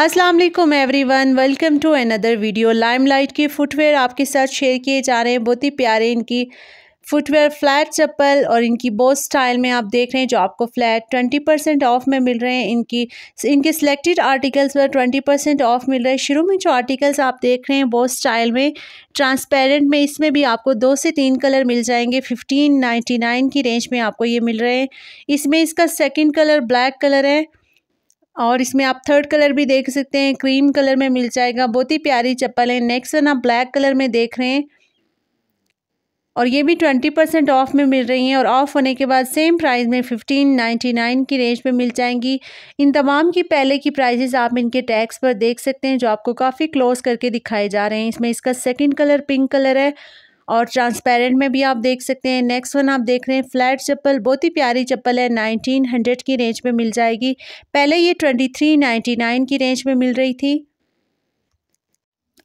अस्सलाम वालेकुम one welcome to another video Limelight के फुटवेयर आपके साथ शेयर किए जा रहे हैं बहुत ही प्यारे इनकी फुटवेयर फ्लैट चप्पल और इनकी बोथ स्टाइल में आप देख रहे हैं जो आपको फ्लैट ट्वेंटी परसेंट ऑफ में मिल रहे हैं इनकी इनके सिलेक्टेड आर्टिकल्स पर ट्वेंटी परसेंट ऑफ मिल रहे हैं शुरू में जो आर्टिकल्स आप देख रहे हैं बोथ स्टाइल में ट्रांसपेरेंट में इसमें भी आपको दो से तीन कलर मिल जाएंगे फिफ्टीन नाइन्टी नाइन की रेंज में आपको ये मिल रहे हैं इसमें इसका सेकेंड कलर ब्लैक कलर है और इसमें आप थर्ड कलर भी देख सकते हैं क्रीम कलर में मिल जाएगा बहुत ही प्यारी चप्पल है नेक्स्ट आप ब्लैक कलर में देख रहे हैं और ये भी ट्वेंटी परसेंट ऑफ में मिल रही हैं और ऑफ़ होने के बाद सेम प्राइस में फिफ्टीन नाइन्टी नाइन की रेंज में मिल जाएंगी इन तमाम की पहले की प्राइजेज़ आप इनके टैक्स पर देख सकते हैं जो आपको काफ़ी क्लोज करके दिखाए जा रहे हैं इसमें इसका सेकेंड कलर पिंक कलर है और ट्रांसपेरेंट में भी आप देख सकते हैं नेक्स्ट वन आप देख रहे हैं फ्लैट चप्पल बहुत ही प्यारी चप्पल है नाइनटीन हंड्रेड की रेंज में मिल जाएगी पहले ये ट्वेंटी थ्री नाइन्टी नाइन की रेंज में मिल रही थी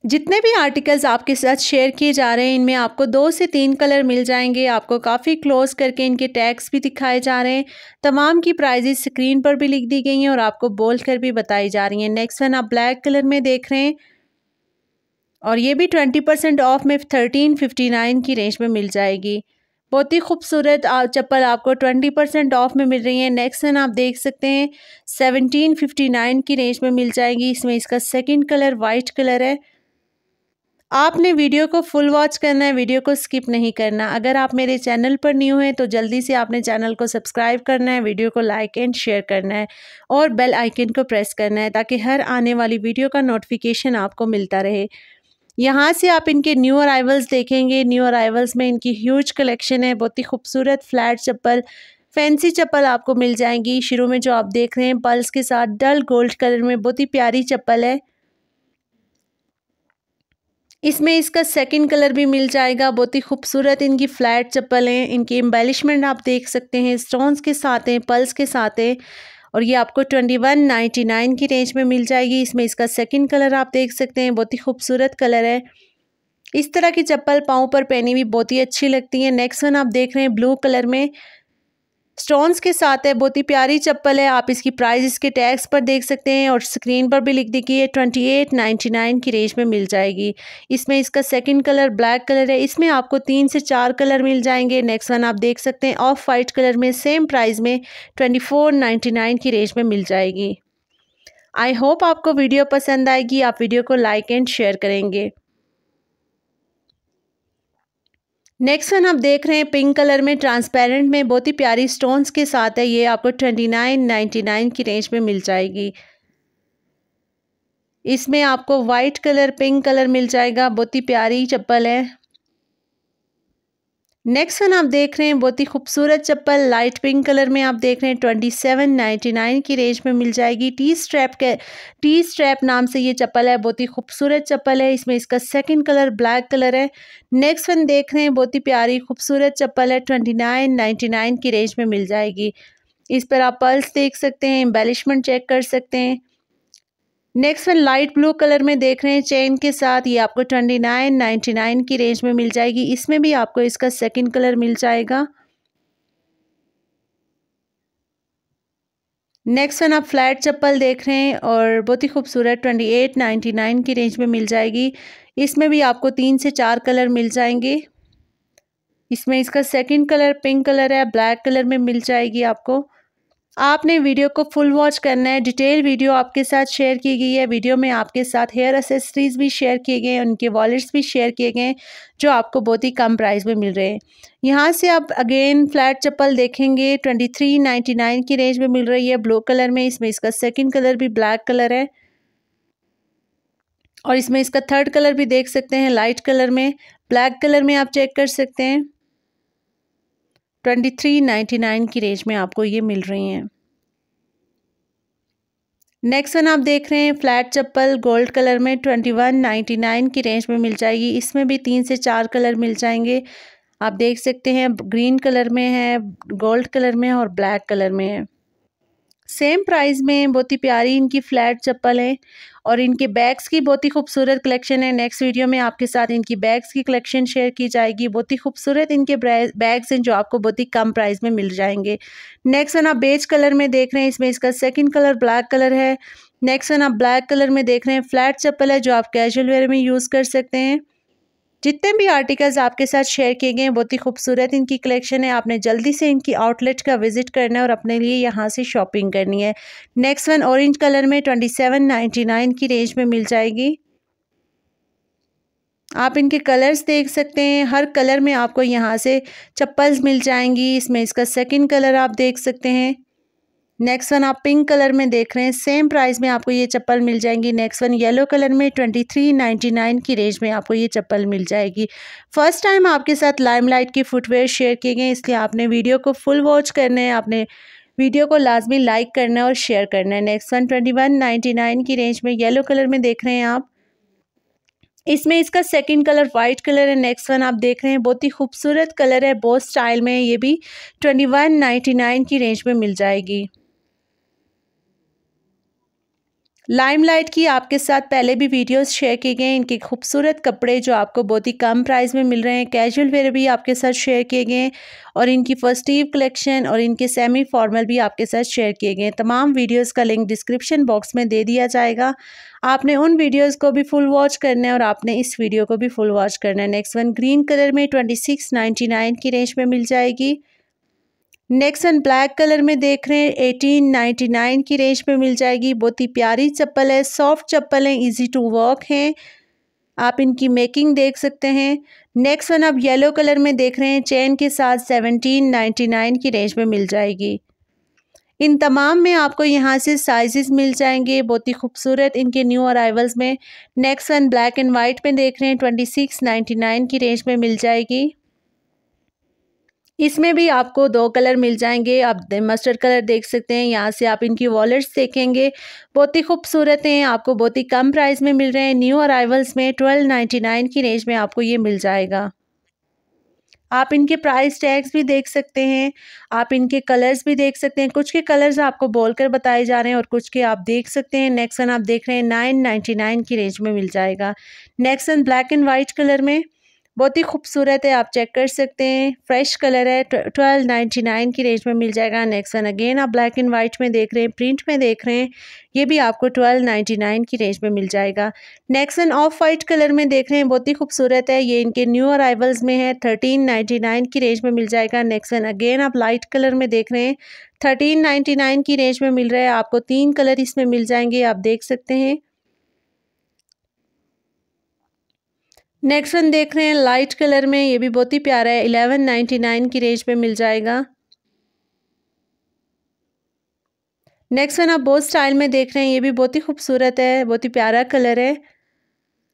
जितने भी आर्टिकल्स आपके साथ शेयर किए जा रहे हैं इनमें आपको दो से तीन कलर मिल जाएंगे आपको काफ़ी क्लोज करके इनके टैक्स भी दिखाए जा रहे हैं तमाम की प्राइजेस स्क्रीन पर भी लिख दी गई हैं और आपको बोल कर भी बताई जा रही हैं नेक्स्ट वन आप ब्लैक कलर में देख रहे हैं और ये भी ट्वेंटी परसेंट ऑफ में थर्टीन फिफ्टी नाइन की रेंज में मिल जाएगी बहुत ही खूबसूरत चप्पल आपको ट्वेंटी परसेंट ऑफ में मिल रही है नेक्स्ट सन आप देख सकते हैं सेवनटीन फिफ्टी नाइन की रेंज में मिल जाएगी इसमें इसका सेकंड कलर वाइट कलर है आपने वीडियो को फुल वॉच करना है वीडियो को स्किप नहीं करना अगर आप मेरे चैनल पर न्यू हैं तो जल्दी से आपने चैनल को सब्सक्राइब करना है वीडियो को लाइक एंड शेयर करना है और बेल आइकन को प्रेस करना है ताकि हर आने वाली वीडियो का नोटिफिकेशन आपको मिलता रहे यहाँ से आप इनके न्यू अराइवल्स देखेंगे न्यू अराइवल्स में इनकी ह्यूज कलेक्शन है बहुत ही खूबसूरत फ्लैट चप्पल फैंसी चप्पल आपको मिल जाएंगी शुरू में जो आप देख रहे हैं पल्स के साथ डल गोल्ड कलर में बहुत ही प्यारी चप्पल है इसमें इसका सेकंड कलर भी मिल जाएगा बहुत ही खूबसूरत इनकी फ्लैट चप्पल हैं इनकी एम्बेलिशमेंट आप देख सकते हैं स्टोन्स के साथ हैं पल्स के साथ हैं और ये आपको ट्वेंटी वन नाइन्टी नाइन की रेंज में मिल जाएगी इसमें इसका सेकंड कलर आप देख सकते हैं बहुत ही खूबसूरत कलर है इस तरह की चप्पल पाँव पर पहनी हुई बहुत ही अच्छी लगती है नेक्स्ट वन आप देख रहे हैं ब्लू कलर में स्टोन्स के साथ है बहुत ही प्यारी चप्पल है आप इसकी प्राइस इसके टैक्स पर देख सकते हैं और स्क्रीन पर भी लिख ये ट्वेंटी एट नाइन्टी नाइन की रेंज में मिल जाएगी इसमें इसका सेकंड कलर ब्लैक कलर है इसमें आपको तीन से चार कलर मिल जाएंगे नेक्स्ट वन आप देख सकते हैं ऑफ वाइट कलर में सेम प्राइस में ट्वेंटी फोर नाइन्टी नाइन की रेंज में मिल जाएगी आई होप आपको वीडियो पसंद आएगी आप वीडियो को लाइक एंड शेयर करेंगे नेक्स्ट वन आप देख रहे हैं पिंक कलर में ट्रांसपेरेंट में बहुत ही प्यारी स्टोन्स के साथ है ये आपको ट्वेंटी नाइन नाइन्टी नाइन की रेंज में मिल जाएगी इसमें आपको वाइट कलर पिंक कलर मिल जाएगा बहुत ही प्यारी चप्पल है नेक्स्ट वन आप देख रहे हैं बहुत ही खूबसूरत चप्पल लाइट पिंक कलर में आप देख रहे हैं ट्वेंटी सेवन नाइन्टी नाइन की रेंज में मिल जाएगी टी स्ट्रैप के टी स्ट्रैप नाम से ये चप्पल है बहुत ही खूबसूरत चप्पल है इसमें इसका सेकंड कलर ब्लैक कलर है नेक्स्ट वन देख रहे हैं बहुत ही प्यारी खूबसूरत चप्पल है ट्वेंटी नाइन नाइन्टी नाइन की रेंज में मिल जाएगी इस पर आप पर्स देख सकते हैं एम्बेलिशमेंट चेक कर सकते हैं नेक्स्ट में लाइट ब्लू कलर में देख रहे हैं चेन के साथ ये आपको ट्वेंटी नाइन नाइन्टी नाइन की रेंज में मिल जाएगी इसमें भी आपको इसका सेकंड कलर मिल जाएगा नेक्स्ट वन आप फ्लैट चप्पल देख रहे हैं और बहुत ही खूबसूरत ट्वेंटी एट नाइन्टी नाइन की रेंज में मिल जाएगी इसमें भी आपको तीन से चार कलर मिल जाएंगे इसमें इसका सेकंड कलर पिंक कलर है ब्लैक कलर में मिल जाएगी आपको आपने वीडियो को फुल वॉच करना है डिटेल वीडियो आपके साथ शेयर की गई है वीडियो में आपके साथ हेयर एसेसरीज़ भी शेयर किए गए हैं उनके वॉलेट्स भी शेयर किए गए जो आपको बहुत ही कम प्राइस में मिल रहे हैं यहाँ से आप अगेन फ्लैट चप्पल देखेंगे ट्वेंटी थ्री नाइन्टी नाइन की रेंज में मिल रही है ब्लू कलर में इसमें इसका सेकेंड कलर भी ब्लैक कलर है और इसमें इसका थर्ड कलर भी देख सकते हैं लाइट कलर में ब्लैक कलर में आप चेक कर सकते हैं ट्वेंटी थ्री नाइन्टी नाइन की रेंज में आपको ये मिल रही हैं नेक्स्ट वन आप देख रहे हैं फ्लैट चप्पल गोल्ड कलर में ट्वेंटी वन नाइन्टी नाइन की रेंज में मिल जाएगी इसमें भी तीन से चार कलर मिल जाएंगे आप देख सकते हैं ग्रीन कलर में है गोल्ड कलर में है और ब्लैक कलर में है सेम प्राइस में बहुत ही प्यारी इनकी फ्लैट चप्पल है और इनके बैग्स की बहुत ही खूबसूरत कलेक्शन है नेक्स्ट वीडियो में आपके साथ इनकी बैग्स की कलेक्शन शेयर की जाएगी बहुत ही खूबसूरत इनके बैग्स हैं जो आपको बहुत ही कम प्राइस में मिल जाएंगे नेक्स्ट वन आप बेज कलर में देख रहे हैं इसमें इसका सेकेंड कलर ब्लैक कलर है नेक्स्ट वन आप ब्लैक कलर में देख रहे हैं फ्लैट चप्पल है जो आप कैजुअल वेयर में यूज़ कर सकते हैं जितने भी आर्टिकल्स आपके साथ शेयर किए गए हैं बहुत ही खूबसूरत इनकी कलेक्शन है आपने जल्दी से इनकी आउटलेट का विजिट करना है और अपने लिए यहाँ से शॉपिंग करनी है नेक्स्ट वन ऑरेंज कलर में ट्वेंटी सेवन नाइन्टी नाइन की रेंज में मिल जाएगी आप इनके कलर्स देख सकते हैं हर कलर में आपको यहाँ से चप्पल्स मिल जाएंगी इसमें इसका सेकेंड कलर आप देख सकते हैं नेक्स्ट वन आप पिंक कलर में देख रहे हैं सेम प्राइस में आपको ये चप्पल मिल जाएंगी नेक्स्ट वन येलो कलर में ट्वेंटी थ्री नाइन्टी नाइन की रेंज में आपको ये चप्पल मिल जाएगी फर्स्ट टाइम आपके साथ लाइमलाइट की फुटवेयर शेयर किए गए इसलिए आपने वीडियो को फुल वॉच करना है आपने वीडियो को लाजमी लाइक करना है और शेयर करना है next one twenty one ninety nine की रेंज में येलो कलर में देख रहे हैं आप इसमें इसका सेकंड कलर वाइट कलर है नेक्स्ट वन आप देख रहे हैं बहुत ही खूबसूरत कलर है बहुत स्टाइल में ये भी ट्वेंटी वन नाइन्टी नाइन की रेंज में मिल जाएगी लाइमलाइट की आपके साथ पहले भी वीडियोस शेयर किए गए इनके खूबसूरत कपड़े जो आपको बहुत ही कम प्राइस में मिल रहे हैं कैजुअल वेयर भी आपके साथ शेयर किए गए और इनकी फर्स्टीव कलेक्शन और इनके सेमी फॉर्मल भी आपके साथ शेयर किए गए तमाम वीडियोस का लिंक डिस्क्रिप्शन बॉक्स में दे दिया जाएगा आपने उन वीडियोस को भी फुल वॉच करना है और आपने इस वीडियो को भी फुल वॉच करना है नेक्स्ट वन ग्रीन कलर में ट्वेंटी सिक्स नाइन्टी नाइन की रेंज में मिल जाएगी नेक्सन ब्लैक कलर में देख रहे हैं एटीन नाइन्टी नाइन की रेंज में मिल जाएगी बहुत ही प्यारी चप्पल है सॉफ्ट चप्पल है इजी टू वर्क हैं आप इनकी मेकिंग देख सकते हैं नेक्स्ट वन आप येलो कलर में देख रहे हैं चैन के साथ सेवनटीन नाइन्टी नाइन की रेंज में मिल जाएगी इन तमाम में आपको यहाँ से साइजेस मिल जाएंगे बहुत ही खूबसूरत इनके न्यू अराइवल्स में next one black and white में देख रहे हैं ट्वेंटी सिक्स नाइन्टी नाइन की रेंज में मिल जाएगी इसमें भी आपको दो कलर मिल जाएंगे आप मस्टर्ड कलर देख सकते हैं यहाँ से आप इनकी वॉलेट्स देखेंगे बहुत ही खूबसूरत हैं आपको बहुत ही कम प्राइस में मिल रहे हैं न्यू अराइवल्स में ट्वेल्व नाइन्टी नाइन की रेंज में आपको ये मिल जाएगा आप इनके प्राइस टैग्स भी देख सकते हैं आप इनके कलर्स भी देख सकते हैं कुछ के कलर्स आपको कर बताए जा रहे हैं और कुछ के आप देख सकते हैं नेक्सन आप देख रहे हैं नाइन नाइन्टी नाइन की रेंज में मिल जाएगा next one black and white colour में बहुत ही खूबसूरत है आप चेक कर सकते हैं फ्रेश कलर है ट्वेल्व नाइन्टी नाइन की रेंज में मिल जाएगा नेक्स्ट वन अगेन आप ब्लैक एंड वाइट में देख रहे हैं प्रिंट में देख रहे हैं ये भी आपको ट्वेल्व नाइन्टी नाइन की रेंज में मिल जाएगा next one off white colour में देख रहे हैं बहुत ही खूबसूरत है ये इनके न्यू अराइवल्स में है थर्टीन नाइन्टी नाइन की रेंज में मिल जाएगा नेक्स्ट वन अगेन आप लाइट कलर में देख रहे हैं थर्टीन नाइन्टी नाइन की रेंज में मिल रहा है आपको तीन कलर इसमें मिल जाएंगे आप देख सकते हैं नेक्स्ट वन देख रहे हैं लाइट कलर में ये भी बहुत ही प्यारा है इलेवन नाइन्टी नाइन की रेंज में मिल जाएगा नेक्स्ट वन आप बहुत स्टाइल में देख रहे हैं ये भी बहुत ही खूबसूरत है बहुत ही प्यारा कलर है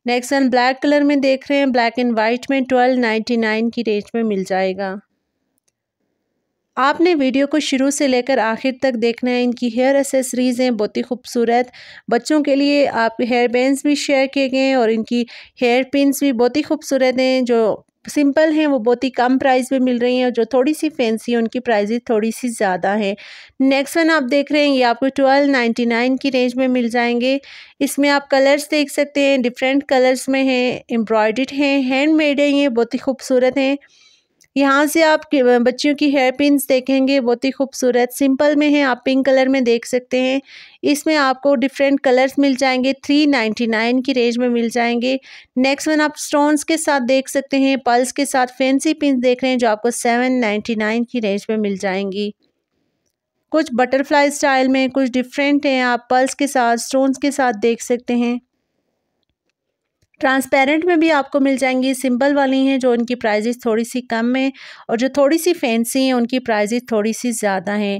नेक्स्ट वन ब्लैक कलर में देख रहे हैं ब्लैक एंड वाइट में ट्वेल्व नाइन्टी नाइन की रेंज में मिल जाएगा आपने वीडियो को शुरू से लेकर आखिर तक देखना है इनकी हेयर एसेसरीज़ हैं बहुत ही खूबसूरत बच्चों के लिए आप हेयर बैंड्स भी शेयर किए गए हैं और इनकी हेयर पिनस भी बहुत ही खूबसूरत हैं जो सिंपल हैं वो बहुत ही कम प्राइस में मिल रही हैं और जो थोड़ी सी फैंसी है उनकी प्राइजेज थोड़ी सी ज़्यादा है नेक्स्ट वन आप देख रहे हैं ये आपको ट्वेल्व नाइन्टी नाइन की रेंज में मिल जाएंगे इसमें आप कलर्स देख सकते हैं डिफरेंट कलर्स में हैं एम्ब्रॉयड हैं हैंडमेड है ये बहुत ही खूबसूरत हैं यहाँ से आप बच्चियों की हेयर पिन देखेंगे बहुत ही खूबसूरत सिंपल में है आप पिंक कलर में देख सकते हैं इसमें आपको डिफरेंट कलर्स मिल जाएंगे थ्री नाइन्टी नाइन की रेंज में मिल जाएंगे नेक्स्ट वन आप स्टोन्स के साथ देख सकते हैं पल्स के साथ फैंसी पिन देख रहे हैं जो आपको सेवन नाइन्टी नाइन की रेंज में मिल जाएंगी कुछ बटरफ्लाई स्टाइल में कुछ डिफरेंट हैं आप पल्स के साथ स्टोन्स के साथ देख सकते हैं ट्रांसपेरेंट में भी आपको मिल जाएंगी सिंपल वाली हैं जो उनकी प्राइजेस थोड़ी सी कम है और जो थोड़ी सी फैंसी हैं उनकी प्राइजेस थोड़ी सी ज़्यादा हैं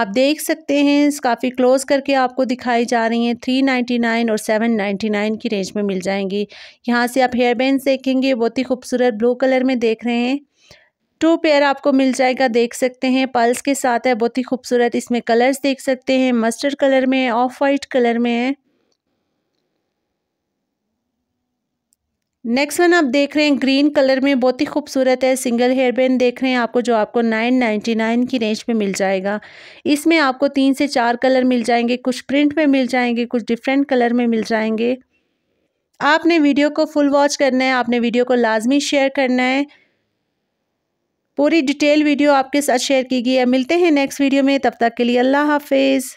आप देख सकते हैं काफ़ी क्लोज करके आपको दिखाई जा रही हैं थ्री नाइन्टी नाइन और सेवन नाइन्टी नाइन की रेंज में मिल जाएंगी यहाँ से आप हेयर बैंड देखेंगे बहुत ही खूबसूरत ब्लू कलर में देख रहे हैं टू पेयर आपको मिल जाएगा देख सकते हैं पल्स के साथ है बहुत ही खूबसूरत इसमें कलर्स देख सकते हैं मस्टर्ड कलर में ऑफ वाइट कलर में है नेक्स्ट वन आप देख रहे हैं ग्रीन कलर में बहुत ही खूबसूरत है सिंगल हेयर बैंड देख रहे हैं आपको जो आपको नाइन नाइन्टी नाइन की रेंज में मिल जाएगा इसमें आपको तीन से चार कलर मिल जाएंगे कुछ प्रिंट में मिल जाएंगे कुछ डिफरेंट कलर में मिल जाएंगे आपने वीडियो को फुल वॉच करना है आपने वीडियो को लाजमी शेयर करना है पूरी डिटेल वीडियो आपके साथ शेयर की गई है मिलते हैं नेक्स्ट वीडियो में तब तक के लिए अल्लाह हाफिज़